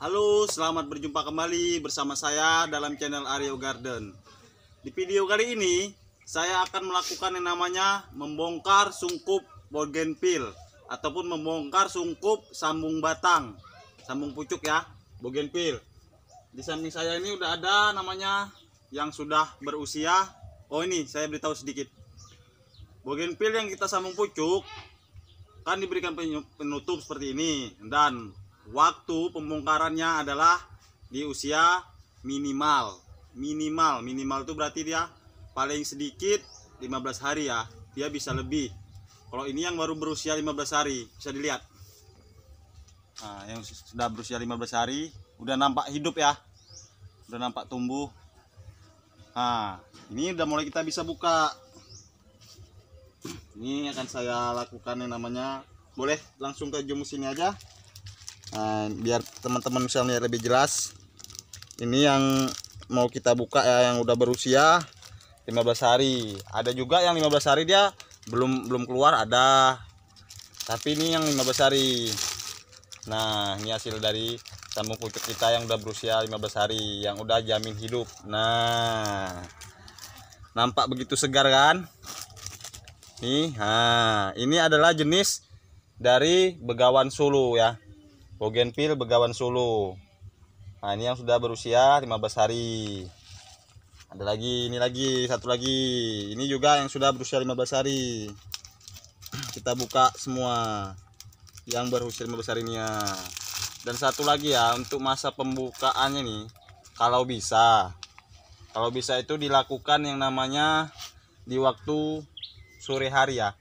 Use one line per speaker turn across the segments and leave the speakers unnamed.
Halo, selamat berjumpa kembali bersama saya dalam channel Aryo Garden. Di video kali ini, saya akan melakukan yang namanya membongkar sungkup pil ataupun membongkar sungkup sambung batang, sambung pucuk ya, pil. Di samping saya ini udah ada namanya yang sudah berusia. Oh ini, saya beritahu sedikit. pil yang kita sambung pucuk kan diberikan penutup seperti ini dan waktu pembongkarannya adalah di usia minimal minimal minimal itu berarti dia paling sedikit 15 hari ya dia bisa lebih kalau ini yang baru berusia 15 hari bisa dilihat nah, yang sudah berusia 15 hari udah nampak hidup ya udah nampak tumbuh nah ini udah mulai kita bisa buka ini akan saya lakukan yang namanya boleh langsung ke jom aja nah, biar teman-teman bisa melihat lebih jelas ini yang mau kita buka ya yang udah berusia 15 hari ada juga yang 15 hari dia belum belum keluar ada tapi ini yang 15 hari nah ini hasil dari sambung kucing kita yang udah berusia 15 hari yang udah jamin hidup nah nampak begitu segar kan nih nah ini adalah jenis dari begawan sulu ya Bogenville Begawan Solo. Nah, ini yang sudah berusia 15 hari. Ada lagi, ini lagi, satu lagi. Ini juga yang sudah berusia 15 hari. Kita buka semua yang berusia 15 hari ini ya. Dan satu lagi ya untuk masa pembukaannya nih, kalau bisa. Kalau bisa itu dilakukan yang namanya di waktu sore hari ya.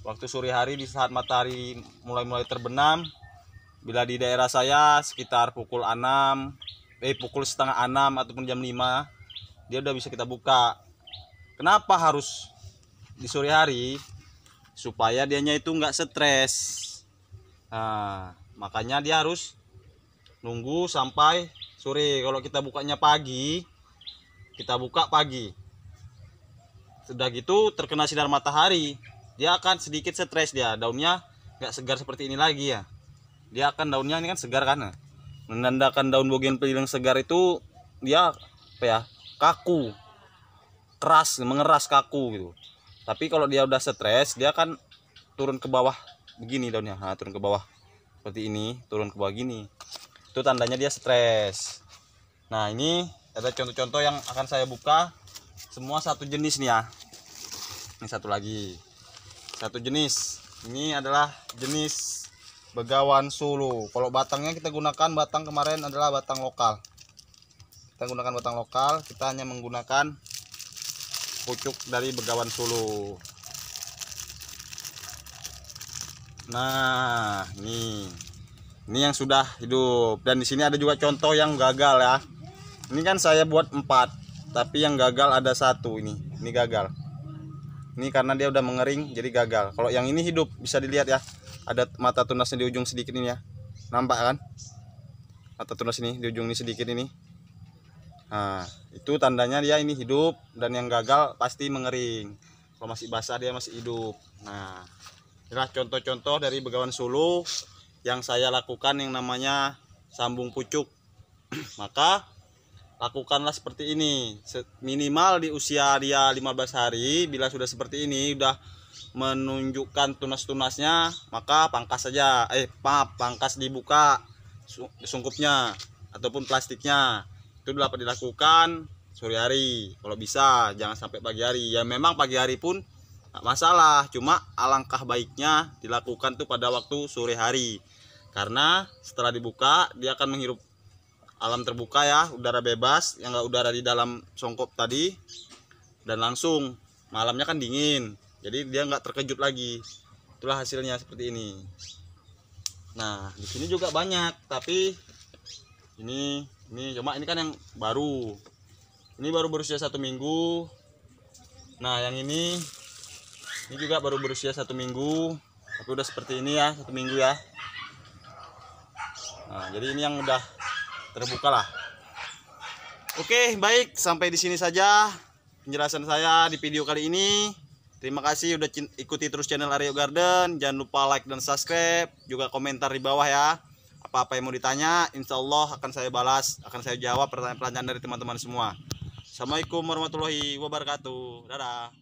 Waktu sore hari di saat matahari mulai-mulai terbenam, Bila di daerah saya sekitar pukul 6 eh pukul setengah 6 ataupun jam 5 dia udah bisa kita buka. Kenapa harus di sore hari? Supaya dianya itu nggak stres. Nah, makanya dia harus nunggu sampai sore. Kalau kita bukanya pagi, kita buka pagi. Sudah gitu terkena sinar matahari, dia akan sedikit stres dia, daunnya nggak segar seperti ini lagi ya dia akan daunnya ini kan segar kan menandakan daun bougainvillea yang segar itu dia apa ya kaku keras mengeras kaku gitu tapi kalau dia udah stres dia akan turun ke bawah begini daunnya nah, turun ke bawah seperti ini turun ke bawah gini itu tandanya dia stres nah ini ada contoh-contoh yang akan saya buka semua satu jenis nih ya ini satu lagi satu jenis ini adalah jenis Begawan Solo. Kalau batangnya kita gunakan batang kemarin adalah batang lokal. Kita gunakan batang lokal, kita hanya menggunakan pucuk dari Begawan Solo. Nah, nih. Ini yang sudah hidup dan di sini ada juga contoh yang gagal ya. Ini kan saya buat 4, tapi yang gagal ada satu ini. Ini gagal ini karena dia udah mengering jadi gagal kalau yang ini hidup bisa dilihat ya ada mata tunasnya di ujung sedikit ini ya nampak kan mata tunas ini di ujung ini sedikit ini nah itu tandanya dia ini hidup dan yang gagal pasti mengering kalau masih basah dia masih hidup nah inilah contoh-contoh dari begawan solo yang saya lakukan yang namanya sambung pucuk maka lakukanlah seperti ini minimal di usia dia 15 hari bila sudah seperti ini sudah menunjukkan tunas-tunasnya maka pangkas saja eh maaf pangkas dibuka sungkupnya ataupun plastiknya itu dapat dilakukan sore hari kalau bisa jangan sampai pagi hari ya memang pagi hari pun tak masalah cuma alangkah baiknya dilakukan tuh pada waktu sore hari karena setelah dibuka dia akan menghirup alam terbuka ya udara bebas yang nggak udara di dalam songkok tadi dan langsung malamnya kan dingin jadi dia nggak terkejut lagi itulah hasilnya seperti ini nah di sini juga banyak tapi ini ini cuma ini kan yang baru ini baru berusia satu minggu nah yang ini ini juga baru berusia satu minggu tapi udah seperti ini ya satu minggu ya nah jadi ini yang udah terbukalah Oke, baik, sampai di sini saja penjelasan saya di video kali ini. Terima kasih udah ikuti terus channel Aryo Garden. Jangan lupa like dan subscribe, juga komentar di bawah ya. Apa-apa yang mau ditanya, insya Allah akan saya balas, akan saya jawab pertanyaan-pertanyaan dari teman-teman semua. Assalamualaikum warahmatullahi wabarakatuh. Dadah.